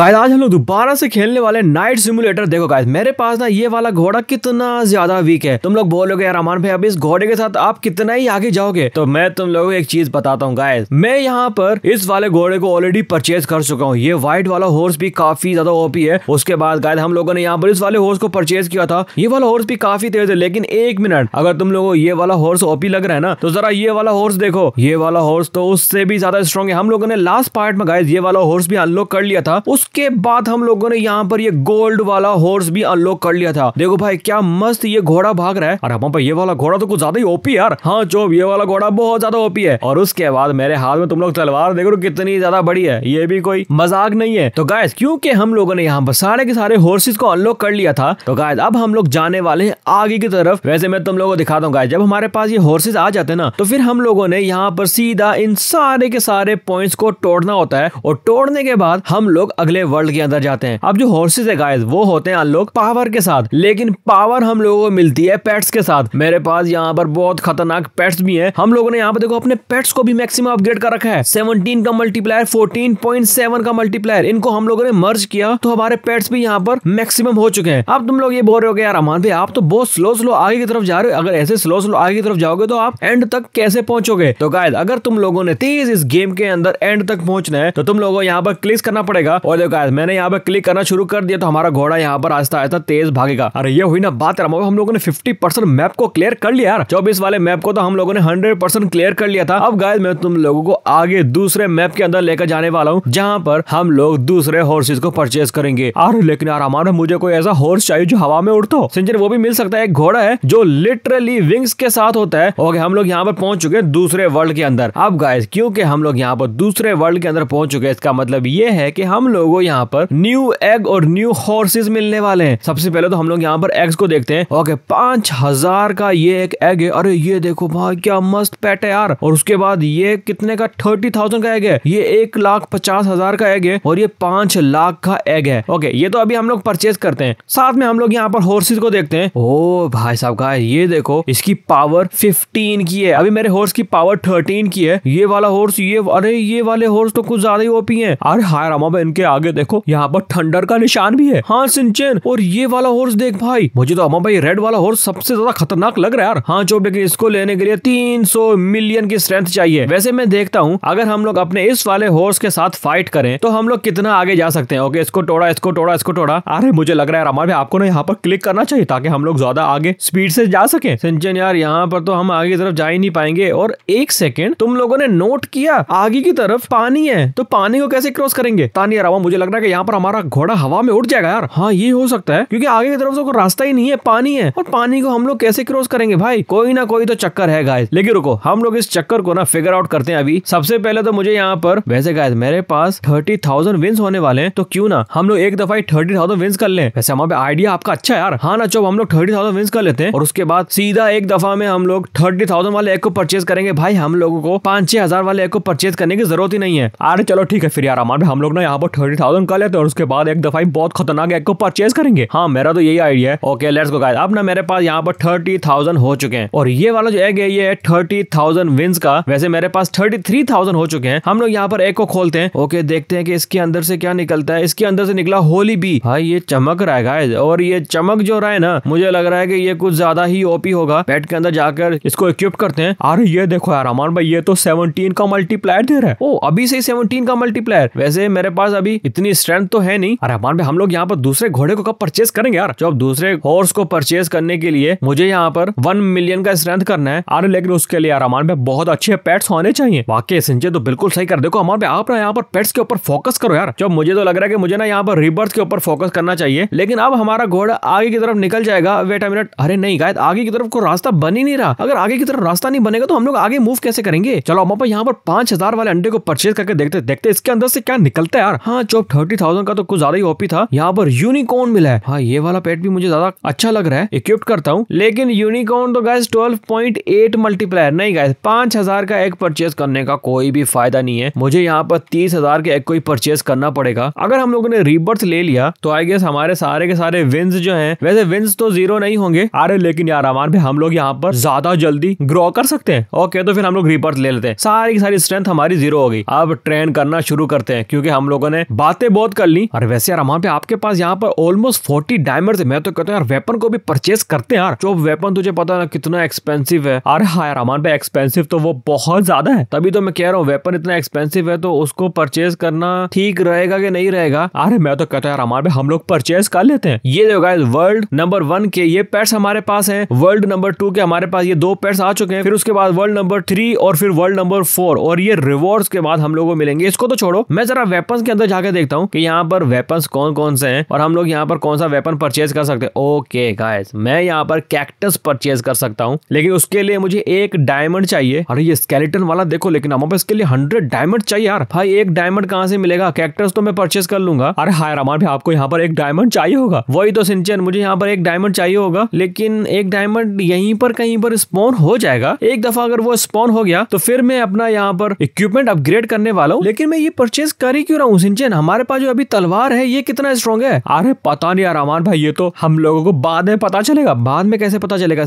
guys आज हम लोग दोबारा से खेलने वाले नाइट सिमुलेटर देखो गाइस मेरे पास ना ये वाला घोड़ा कितना ज्यादा वीक है तुम लोग बोलोगे यार अमान भाई अब इस घोड़े के साथ आप कितना ही आगे जाओगे तो मैं तुम लोगों को एक चीज बताता हूँ गाइस मैं यहाँ पर इस वाले घोड़े को ऑलरेडी परचेज कर चुका हूँ ये व्हाइट वाला हॉर्स भी काफी ज्यादा ओपी है उसके बाद गाय हम लोगों ने यहाँ पर इस वाले हॉर्स को परचेज किया था ये वाला हॉर्स भी काफी तेज है लेकिन एक मिनट अगर तुम लोगों ये वाला हॉर्स ओपी लग रहा है ना तो जरा ये वाला हॉर्स देखो ये वाला हॉर्स तो उससे भी ज्यादा स्ट्रॉन्ग है हम लोगों ने लास्ट पार्ट में गाय ये वाला हॉर्स भी अनलॉक कर लिया था उस उसके बाद हम लोगों ने यहाँ पर ये गोल्ड वाला हॉर्स भी अनलॉक कर लिया था देखो भाई क्या मस्त ये घोड़ा भाग रहा है अरे हम ये वाला घोड़ा तो कुछ ज्यादा ही ओपी यार हाँ चो ये वाला घोड़ा बहुत ज्यादा ओपी है और उसके बाद मेरे हाथ में तुम लोग तलवार देखो तो कितनी ज्यादा बड़ी है ये भी कोई मजाक नहीं है तो गाय क्यूँकी हम लोगों ने यहाँ पर सारे के सारे हॉर्सेस को अनलॉक कर लिया था तो गाय अब हम लोग जाने वाले हैं आगे की तरफ वैसे मैं तुम लोगों को दिखाता हूँ गाय जब हमारे पास ये हॉर्सेस आ जाते हैं ना तो फिर हम लोगों ने यहाँ पर सीधा इन सारे के सारे पॉइंट्स को तोड़ना होता है और तोड़ने के बाद हम लोग अगले अगले वर्ल्ड के अंदर जाते हैं अब जो हॉर्सेज है गाइस वो होते हैं लोग पावर के साथ लेकिन पावर हम लोगों को मिलती है पेट्स के साथ मेरे पास यहाँ पर बहुत खतरनाक पेट्स भी है हम लोगों ने यहाँ पर देखो अपने पेट्स को भी मैक्सिमम अपग्रेड कर रखा है सेवनटीन का मल्टीप्लायर फोर्टीन का मल्टीप्लायर इनको हम लोगों ने मर्ज किया तो हमारे पेट्स भी यहाँ पर मैक्सिमम हो चुके हैं अब तुम लोग ये बोल रहे हो यार अमान भाई आप तो बहुत स्लो स्लो आगे की तरफ जा रहे हो अगर ऐसे स्लो स्लो आगे की तरफ जाओगे तो आप एंड तक कैसे पहुंचोगे तो गाय अगर तुम लोगों ने तेज इस गेम के अंदर एंड तक पहुंचना है तो तुम लोगों यहाँ पर क्लिक करना पड़ेगा और दो गाइस मैंने यहाँ पे क्लिक करना शुरू कर दिया तो हमारा घोड़ा यहाँ पर आस्ता आस्ता तेज भागेगा अरे ये हुई ना बात रहा मतलब हम लोगों ने फिफ्टी मैप को क्लियर कर लिया यार चौबीस वाले मैप को तो हम लोगों ने हंड्रेड क्लियर कर लिया था अब गाइस मैं तुम लोगों को आगे दूसरे मैप के अंदर लेकर जाने वाला हूँ जहाँ पर हम लोग दूसरे हॉर्सेज को परचेज करेंगे और लेकिन यार हमारा मुझे कोई ऐसा हॉर्स चाहिए जो हवा में उड़ता हो सिंचन वो भी मिल सकता है एक घोड़ा है जो लिटरली विंग्स के साथ होता है ओके हम लोग यहाँ पर पहुंच चुके हैं दूसरे वर्ल्ड के अंदर अब गाइस क्योंकि हम लोग यहाँ पर दूसरे वर्ल्ड के अंदर पहुंच चुके हैं इसका मतलब ये है कि हम लोग को यहाँ पर न्यू एग और न्यू हॉर्सेज मिलने वाले हैं सबसे पहले तो हम लोग यहाँ पर एग्स को देखते हैं ओके पांच हजार का ये एक एग है अरे ये देखो भाई क्या मस्त पेट है यार और उसके बाद ये कितने का थर्टी थाउजेंड का एग है ये एक लाख पचास हजार का एग है और ये पांच लाख का एग है ओके ये तो अभी हम लोग परचेज करते हैं साथ में हम लोग यहाँ पर हॉर्सेज को देखते हैं ओ भाई साहब का ये देखो इसकी पावर फिफ्टीन की है अभी मेरे हॉर्स की पावर थर्टीन की है ये वाला हॉर्स ये अरे ये वाले हॉर्स तो कुछ ज्यादा ही ओपी है अरे हाय रामा इनके आगे आगे देखो यहाँ पर थंडर का निशान भी है हाँ सिंचन और ये वाला हॉर्स देख भाई मुझे तो अमा भाई रेड वाला हॉर्स सबसे ज्यादा खतरनाक लग रहा है यार हाँ चोप लेकिन इसको लेने के लिए तीन मिलियन की स्ट्रेंथ चाहिए वैसे मैं देखता हूँ अगर हम लोग अपने इस वाले हॉर्स के साथ फाइट करें तो हम लोग कितना आगे जा सकते हैं ओके इसको टोड़ा इसको टोड़ा इसको टोड़ा अरे मुझे लग रहा है हमारे आपको ना यहाँ पर क्लिक करना चाहिए ताकि हम लोग ज्यादा आगे स्पीड से जा सके सिंचन यार यहाँ पर तो हम आगे की तरफ जा ही नहीं पाएंगे और एक सेकेंड तुम लोगों ने नोट किया आगे की तरफ पानी है तो पानी को कैसे क्रॉस करेंगे तानी यार मुझे लग रहा है कि यहाँ पर हमारा घोड़ा हवा में उड़ जाएगा यार हाँ ये हो सकता है क्योंकि आगे की तरफ से कोई रास्ता ही नहीं है पानी है और पानी को हम लोग कैसे क्रॉस करेंगे भाई कोई ना कोई तो चक्कर है गाय लेकिन रुको हम लोग इस चक्कर को ना फिगर आउट करते हैं अभी सबसे पहले तो मुझे यहाँ पर वैसे गाय मेरे पास थर्टी थाउजेंड विन्स होने वाले हैं तो क्यों ना हम लोग एक दफा थर्टी थाउजेंड विंस कर ले वैसे हमारे आइडिया आपका अच्छा यार हाँ ना चो हम लोग थर्टी थाउजेंड विन्स कर लेते हैं और उसके बाद सीधा एक दफा में हम लोग थर्टी थाउजेंड वाले एक को परचेज करेंगे भाई हम लोगों को पांच छह हजार वाले एक को परचेज करने की जरूरत ही नहीं है अरे चलो ठीक है फिर यार हमारे हम लोग ना यहाँ पर थर्टी थाउजेंड का लेते हैं और उसके बाद एक दफा ही बहुत खतरनाक एग को परचेज करेंगे हाँ मेरा तो यही आइडिया है ओके लेट्स गो गाइस अब ना मेरे पास यहाँ पर थर्टी थाउजेंड हो चुके हैं और ये वाला जो एग है ये थर्टी थाउजेंड विंस का वैसे मेरे पास थर्टी थ्री थाउजेंड हो चुके हैं हम लोग यहाँ पर एग को खोलते हैं ओके देखते हैं कि इसके अंदर से क्या निकलता है इसके अंदर से निकला होली बी भाई ये चमक रहा है गाइस और ये चमक जो रहा है ना मुझे लग रहा है कि ये कुछ ज्यादा ही ओपी होगा पेट के अंदर जाकर इसको इक्विप करते हैं अरे ये देखो यार अमान भाई ये तो सेवनटीन का मल्टीप्लायर दे रहा है ओ अभी से सेवनटीन का मल्टीप्लायर वैसे मेरे पास अभी इतनी स्ट्रेंथ तो है नहीं अरे हमान भाई हम लोग यहाँ पर दूसरे घोड़े को कब परचेज करेंगे यार जो अब दूसरे हॉर्स को परचेज करने के लिए मुझे यहाँ पर वन मिलियन का स्ट्रेंथ करना है अरे लेकिन उसके लिए यार हमान भाई बहुत अच्छे पेट्स होने चाहिए वाकई सिंचे तो बिल्कुल सही कर देखो हमारे आप ना यहाँ पर पेट्स के ऊपर फोकस करो यार जब मुझे तो लग रहा है की मुझे ना यहाँ पर रिबर्थ के ऊपर फोकस करना चाहिए लेकिन अब हमारा घोड़ा आगे की तरफ निकल जाएगा वेट मिनट अरे नहीं गायद आगे की तरफ को रास्ता बन ही नहीं रहा अगर आगे की तरफ रास्ता नहीं बनेगा तो हम लोग आगे मूव कैसे करेंगे चलो हम यहाँ पर पांच हजार वाले अंडे को परचेज करके देखते देखते इसके अंदर से क्या निकलता है यार हाँ जो ऑफ तो थर्टी थाउजेंड का तो कुछ ज्यादा ही ओपी था यहाँ पर यूनिकॉर्न मिला है हाँ ये वाला पेट भी मुझे ज्यादा अच्छा लग रहा है इक्विप्ट करता हूँ लेकिन यूनिकॉर्न तो gets twelve point eight multiplier नहीं गैस पांच हजार का एक परचेज करने का कोई भी फायदा नहीं है मुझे यहाँ पर तीस हजार के एक को ही परचेज करना पड़ेगा अगर हम लोगों ने रिबर्थ ले लिया तो आई गेस हमारे सारे के सारे विन्स जो है वैसे विन्स तो जीरो नहीं होंगे अरे लेकिन यार हमारे हम लोग यहाँ पर ज्यादा जल्दी ग्रो कर सकते हैं ओके तो फिर हम लोग रिबर्थ ले लेते हैं सारी की सारी स्ट्रेंथ हमारी जीरो हो गई अब ट्रेन करना शुरू करते हैं क्योंकि हम लोगों ने बातें बहुत कर ली और वैसे यार वहाँ पे आपके पास यहाँ पर ऑलमोस्ट फोर्टी डायमंड मैं तो कहता हूँ यार वेपन को भी परचेस करते हैं यार जो वेपन तुझे पता ना कितना एक्सपेंसिव है अरे हाँ यार अमान भाई एक्सपेंसिव तो वो बहुत ज्यादा है तभी तो मैं कह रहा हूँ वेपन इतना एक्सपेंसिव है तो उसको परचेज करना ठीक रहेगा कि नहीं रहेगा अरे मैं तो कहता हूँ यार अमान हम लोग परचेज कर लेते हैं ये जो गाइस वर्ल्ड नंबर वन के ये पेट्स हमारे पास है वर्ल्ड नंबर टू के हमारे पास ये दो पेट्स आ चुके हैं फिर उसके बाद वर्ल्ड नंबर थ्री और फिर वर्ल्ड नंबर फोर और ये रिवॉर्ड्स के बाद हम लोग को मिलेंगे इसको तो छोड़ो मैं जरा वेपन के अंदर जाकर करके देखता हूँ कि यहाँ पर वेपन कौन कौन से हैं और हम लोग यहाँ पर कौन सा वेपन परचेज कर सकते हैं ओके गाइस मैं यहाँ पर कैक्टस परचेज कर सकता हूँ लेकिन उसके लिए मुझे एक डायमंड चाहिए अरे ये स्केलेटन वाला देखो लेकिन हमारे इसके लिए हंड्रेड डायमंड चाहिए यार भाई एक डायमंड कहाँ से मिलेगा कैक्टस तो मैं परचेज कर लूंगा अरे हाय रामान भी आपको यहाँ पर एक डायमंड चाहिए होगा वही तो सिंचन मुझे यहाँ पर एक डायमंड चाहिए होगा लेकिन एक डायमंड यहीं पर कहीं पर स्पॉन हो जाएगा एक दफा अगर वो स्पॉन हो गया तो फिर मैं अपना यहाँ पर इक्विपमेंट अपग्रेड करने वाला हूँ लेकिन मैं ये परचेज कर ही क्यों रहा हूँ सिंचन हमारे पास जो अभी तलवार है ये कितना स्ट्रॉन्ग है अरे पता नहीं यार भाई ये तो हम लोगों को बाद में पता चलेगा बाद में कैसे पता चलेगा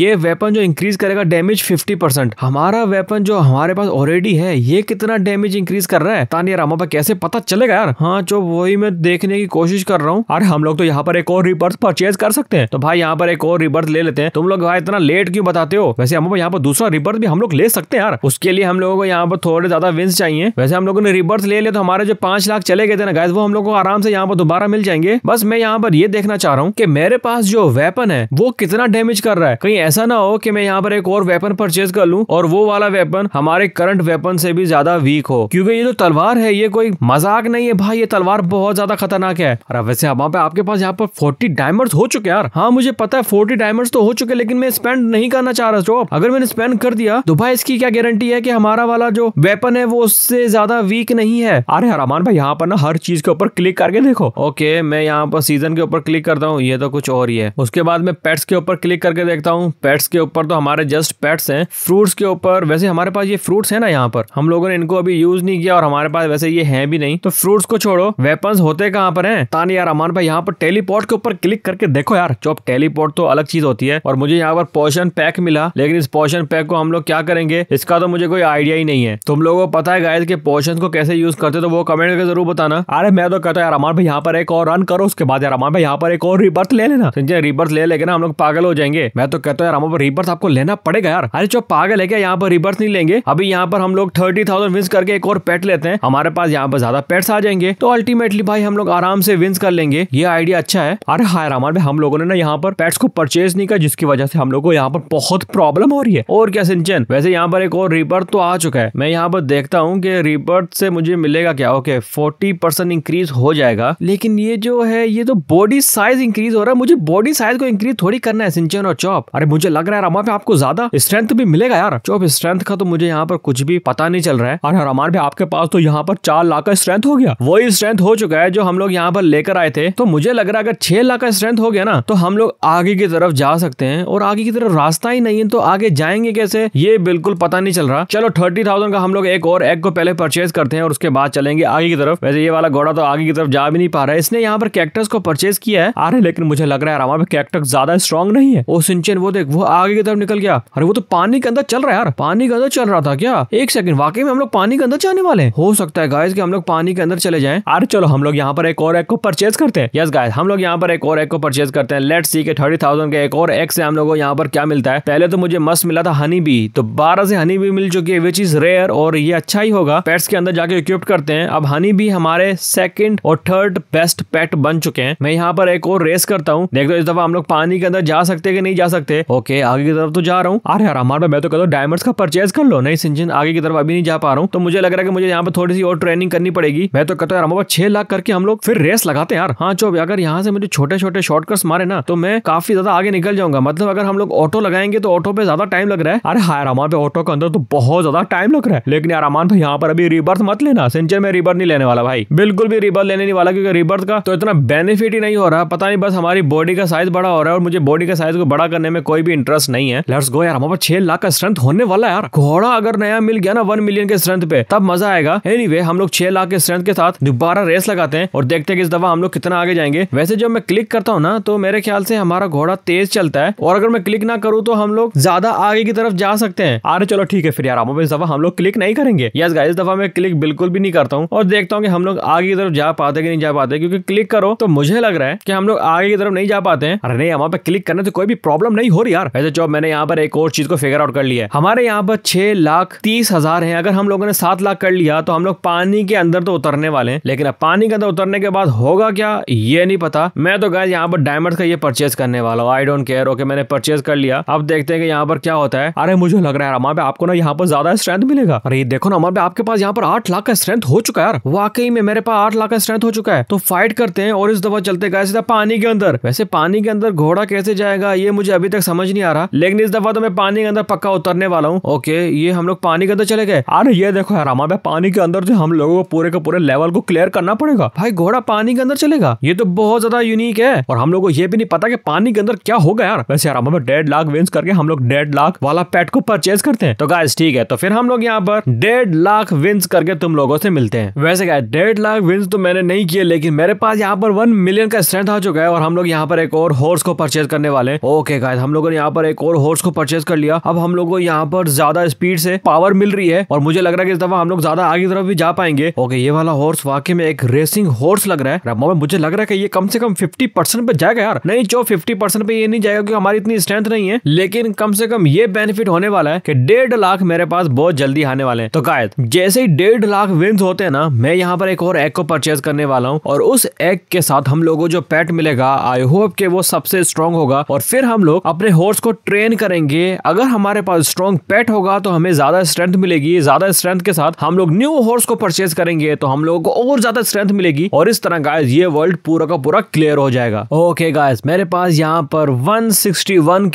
ये वेपन जो इंक्रीज करेगा डैमेज फिफ्टी परसेंट हमारा वेपन जो हमारे पास ऑलरेडी है ये कितना डैमेज इंक्रीज कर रहा है पता नहीं भाई कैसे पता चलेगा यार हाँ जो वही मैं देखने की कोशिश कर रहा हूँ अरे हम लोग तो यहाँ पर एक और रिबर्थ परचेज कर सकते हैं तो भाई यहाँ पर एक और रिबर्थ ले लेते हैं तुम लोग भाई इतना लेट क्यों बताते हो वैसे हम यहाँ पर दूसरा रिबर्थ भी हम लोग ले सकते हैं यार उसके लिए हम लोगों को यहाँ पर थोड़े ज्यादा विंस चाहिए वैसे हम लोगों ने रिबर्थ ले लिया तो हमारे जो पांच लाख चले गए थे ना गाइज वो हम लोग को आराम से यहाँ पर दोबारा मिल जाएंगे बस मैं यहाँ पर ये देखना चाह रहा हूँ की मेरे पास जो वेपन है वो कितना डैमेज कर रहा है कहीं ऐसा ना हो की मैं यहाँ पर एक और वेपन परचेज कर लूँ और वो वाला वेपन हमारे करंट वेपन से भी ज्यादा वीक हो क्योंकि ये जो तलवार है ये कोई मजाक नहीं है भाई ये तलवार बहुत ज्यादा खतरनाक है अरे वैसे वहां पे आपके पास यहाँ पर फोर्टी डायमंड हो चुके यार हाँ मुझे पता है फोर्टी डायमंड तो हो चुके लेकिन मैं स्पेंड नहीं करना चाह रहा स्टॉप अगर मैंने स्पेंड कर दिया तो भाई इसकी क्या गारंटी है की हमारा वाला जो वेपन है वो उससे ज्यादा वीक नहीं है अरे हरामान भाई यहाँ पर पर ना हर चीज के ऊपर क्लिक करके देखो ओके मैं यहाँ पर सीजन के ऊपर क्लिक करता हूँ ये तो कुछ और ही है उसके बाद मैं पेट्स के ऊपर क्लिक करके देखता हूँ पेट्स के ऊपर तो हमारे जस्ट पेट्स हैं फ्रूट्स के ऊपर वैसे हमारे पास ये फ्रूट्स है ना यहाँ पर हम लोगों ने इनको अभी यूज नहीं किया और हमारे पास वैसे ये है भी नहीं तो फ्रूट्स को छोड़ो वेपन होते कहाँ पर है तानी यार अमान भाई यहाँ पर टेलीपोर्ट के ऊपर क्लिक करके देखो यार चौप टेलीपोर्ट तो अलग चीज होती है और मुझे यहाँ पर पोशन पैक मिला लेकिन इस पोषण पैक को हम लोग क्या करेंगे इसका तो मुझे कोई आइडिया ही नहीं है तुम लोगों को पता है गाइस के पोशन को कैसे यूज करते तो वो कमेंट करके जरूर बताना अरे मैं तो कहता यार अमान भाई यहाँ पर एक और रन करो उसके बाद यार अमान भाई यहाँ पर एक और रिबर्थ ले लेना संजय रिबर्थ ले लेके ना हम लोग पागल हो जाएंगे मैं तो कहता हूँ यार अमान रिबर्थ आपको लेना पड़ेगा यार अरे जो पागल है क्या यहाँ पर रिबर्थ नहीं लेंगे अभी यहाँ पर हम लोग थर्टी थाउजेंड विंस करके एक और पेट लेते हैं हमारे पास यहाँ पर ज्यादा पेट्स आ जाएंगे तो अल्टीमेटली भाई हम लोग आराम से विंस कर लेंगे ये आइडिया अच्छा है अरे हाय रामान भाई हम लोगों ने ना यहाँ पर पेट्स को परचेज नहीं किया जिसकी वजह से हम लोग को यहाँ पर बहुत प्रॉब्लम हो रही है और क्या सिंचन वैसे यहाँ पर एक और रिबर्थ तो आ चुका है मैं यहाँ पर देखता हूँ कि रिबर्थ से मुझे मिलेगा क्या okay forty fifty percent increase हो जाएगा लेकिन ये जो है ये तो बॉडी साइज इंक्रीज हो रहा है मुझे बॉडी साइज को इंक्रीज थोड़ी करना है सिंचन और चौप अरे मुझे लग रहा है रमा पे आपको ज्यादा स्ट्रेंथ भी मिलेगा यार चौप स्ट्रेंथ का तो मुझे यहाँ पर कुछ भी पता नहीं चल रहा है और रमान भी आपके पास तो यहाँ पर चार लाख का स्ट्रेंथ हो गया वही स्ट्रेंथ हो चुका है जो हम लोग यहाँ पर लेकर आए थे तो मुझे लग रहा है अगर छह लाख का स्ट्रेंथ हो गया ना तो हम लोग आगे की तरफ जा सकते हैं और आगे की तरफ रास्ता ही नहीं है तो आगे जाएंगे कैसे ये बिल्कुल पता नहीं चल रहा चलो थर्टी थाउजेंड का हम लोग एक और एग को पहले परचेज करते हैं और उसके बाद चलेंगे आगे की तरफ वैसे ये वाला घोड़ा तो आगे की तरफ जा भी नहीं पा रहा है इसने यहाँ पर कैक्टस को परचेज किया है अरे लेकिन मुझे लग रहा है हमारे कैक्टस ज्यादा स्ट्रॉन्ग नहीं है वो सिंचन वो देख वो आगे की तरफ निकल गया अरे वो तो पानी के अंदर चल रहा है यार पानी के अंदर चल रहा था क्या एक सेकंड वाकई में हम लोग पानी के अंदर जाने वाले हो सकता है गाइस कि हम लोग पानी के अंदर चले जाए अरे चलो हम लोग यहाँ पर एक और एक को परचेज करते हैं यस गाइस हम लोग यहाँ पर एक और एक को परचेज करते हैं लेट सी के थर्टी थाउजेंड के एक और एक से हम लोग यहाँ पर क्या मिलता है पहले तो मुझे मस्त मिला था हनी बी तो बारह से हनी बी मिल चुकी है विच इज रेयर और ये अच्छा ही होगा पेट्स के अंदर जाके इक्विप्ट करते हैं अब हनी बी हम हमारे सेकंड और थर्ड बेस्ट पेट बन चुके हैं मैं यहाँ पर एक और रेस करता हूँ देख दो इस दफा हम लोग पानी के अंदर जा सकते कि नहीं जा सकते ओके आगे की तरफ तो जा रहा हूँ अरे यार हमारे मैं तो कहता हूँ डायमंड्स का परचेज कर लो नहीं सिंजन आगे की तरफ अभी नहीं जा पा रहा हूँ तो मुझे लग रहा है कि मुझे यहाँ पर थोड़ी सी और ट्रेनिंग करनी पड़ेगी मैं तो कहता हूँ यार छह लाख करके हम लोग फिर रेस लगाते हैं यार हाँ चो अगर यहाँ से मुझे छोटे छोटे शॉर्टकट्स मारे ना तो मैं काफी ज्यादा आगे निकल जाऊंगा मतलब अगर हम लोग ऑटो लगाएंगे तो ऑटो पे ज्यादा टाइम लग रहा है अरे हाँ यार हमारे ऑटो के अंदर तो बहुत ज्यादा टाइम लग रहा है लेकिन यार अमान भाई यहाँ पर अभी रिबर्थ मत लेना सिंचर में रिबर्थ नहीं लेने वाला भाई भाई बिल्कुल भी रिबर्थ लेने नहीं वाला क्योंकि रिबर्थ का तो इतना बेनिफिट ही नहीं हो रहा पता नहीं बस हमारी बॉडी का साइज बड़ा हो रहा है और मुझे बॉडी का साइज को बड़ा करने में कोई भी इंटरेस्ट नहीं है लेट्स गो यार हमारे छह लाख का स्ट्रेंथ होने वाला यार घोड़ा अगर नया मिल गया ना वन मिलियन के स्ट्रेंथ पे तब मजा आएगा एनी anyway, हम लोग छह लाख के स्ट्रेंथ के साथ दोबारा रेस लगाते हैं और देखते हैं कि इस दफा हम लोग कितना आगे जाएंगे वैसे जब मैं क्लिक करता हूँ ना तो मेरे ख्याल से हमारा घोड़ा तेज चलता है और अगर मैं क्लिक ना करूँ तो हम लोग ज्यादा आगे की तरफ जा सकते हैं अरे चलो ठीक है फिर यार हम इस दफा हम लोग क्लिक नहीं करेंगे यस गाइस इस दफा मैं क्लिक बिल्कुल भी नहीं करता हूँ और देखता हूँ हम लोग आगे की तरफ जा पाते कि नहीं जा पाते क्योंकि क्लिक करो तो मुझे लग रहा है कि हम लोग आगे की तरफ नहीं जा पाते हैं अरे नहीं हमारे पे क्लिक करने से कोई भी प्रॉब्लम नहीं हो रही यार ऐसे चौब मैंने यहाँ पर एक और चीज को फिगर आउट कर लिया है हमारे यहाँ पर छह लाख तीस हजार है अगर हम लोगों ने सात लाख कर लिया तो हम लोग पानी के अंदर तो उतरने वाले हैं लेकिन अब पानी के अंदर उतरने के बाद होगा क्या ये नहीं पता मैं तो गाय यहाँ पर डायमंड का ये परचेज करने वाला हूँ आई डोंट केयर ओके मैंने परचेज कर लिया अब देखते हैं कि यहाँ पर क्या होता है अरे मुझे लग रहा है हमारे आपको ना यहाँ पर ज्यादा स्ट्रेंथ मिलेगा अरे देखो ना हमारे आपके पास यहाँ पर आठ लाख का स्ट्रेंथ हो चुका है यार वाकई ही में मेरे पास आठ लाख का स्ट्रेंथ हो चुका है तो फाइट करते हैं और इस दफा चलते गए सीधा पानी के अंदर वैसे पानी के अंदर घोड़ा कैसे जाएगा ये मुझे अभी तक समझ नहीं आ रहा लेकिन इस दफा तो मैं पानी के अंदर पक्का उतरने वाला हूँ ओके ये हम लोग पानी के अंदर चले गए अरे ये देखो यार हमारे पानी के अंदर जो हम लोगों को पूरे के पूरे लेवल को क्लियर करना पड़ेगा भाई घोड़ा पानी के अंदर चलेगा ये तो बहुत ज्यादा यूनिक है और हम लोग को ये भी नहीं पता की पानी के अंदर क्या होगा यार वैसे यार हमें डेढ़ लाख विंस करके हम लोग डेढ़ लाख वाला पेट को परचेज करते हैं तो गाय ठीक है तो फिर हम लोग यहाँ पर डेढ़ लाख विंस करके तुम लोगों से मिलते हैं वैसे गाय डेढ़ लाख विन्स तो मैंने नहीं किए लेकिन मेरे पास यहाँ पर वन मिलियन का स्ट्रेंथ आ चुका है और हम लोग यहाँ पर एक और हॉर्स को परचेज करने वाले हैं ओके गाइस हम लोगों ने यहाँ पर एक और हॉर्स को परचेज कर लिया अब हम लोग को यहाँ पर ज्यादा स्पीड से पावर मिल रही है और मुझे लग रहा है कि इस दफा हम लोग ज्यादा आगे तरफ भी जा पाएंगे ओके ये वाला हॉर्स वाकई में एक रेसिंग हॉर्स लग रहा है मुझे लग रहा है कि ये कम से कम फिफ्टी परसेंट पे जाएगा यार नहीं जो फिफ्टी परसेंट पे ये नहीं जाएगा क्योंकि हमारी इतनी स्ट्रेंथ नहीं है लेकिन कम से कम ये बेनिफिट होने वाला है कि डेढ़ लाख मेरे पास बहुत जल्दी आने वाले हैं तो गायद जैसे ही डेढ़ लाख विन्स होते हैं ना मैं यहाँ पर पर एक और एग को परचेज करने वाला हूँ और उस एग के साथ हम लोगों जो पेट मिलेगा आई होप के वो सबसे स्ट्रॉन्ग होगा और फिर हम लोग अपने हॉर्स को ट्रेन करेंगे अगर हमारे पास स्ट्रॉन्ग पेट होगा तो हमें ज्यादा स्ट्रेंथ मिलेगी ज्यादा स्ट्रेंथ के साथ हम लोग न्यू हॉर्स को परचेज करेंगे तो हम लोगों को और ज्यादा स्ट्रेंथ मिलेगी और इस तरह गाइज ये वर्ल्ड पूरा का पूरा क्लियर हो जाएगा ओके गाइज मेरे पास यहाँ पर वन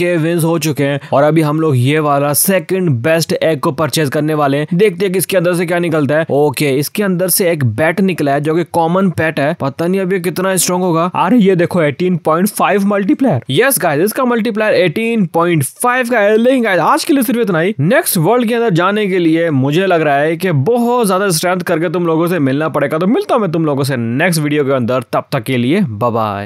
के विंस हो चुके हैं और अभी हम लोग ये वाला सेकेंड बेस्ट एग को परचेज करने वाले हैं देखते हैं कि इसके अंदर से क्या निकलता है ओके इसके अंदर से एक पैट निकला है जो कि कॉमन पैट है पता नहीं अब ये कितना स्ट्रॉन्ग होगा अरे ये देखो 18.5 मल्टीप्लायर यस गाइस इसका मल्टीप्लायर 18.5 का है लेकिन गाइस आज के लिए सिर्फ इतना ही नेक्स्ट वर्ल्ड के अंदर जाने के लिए मुझे लग रहा है कि बहुत ज्यादा स्ट्रेंथ करके तुम लोगों से मिलना पड़ेगा तो मिलता हूं मैं तुम लोगों से नेक्स्ट वीडियो के अंदर तब तक के लिए बाय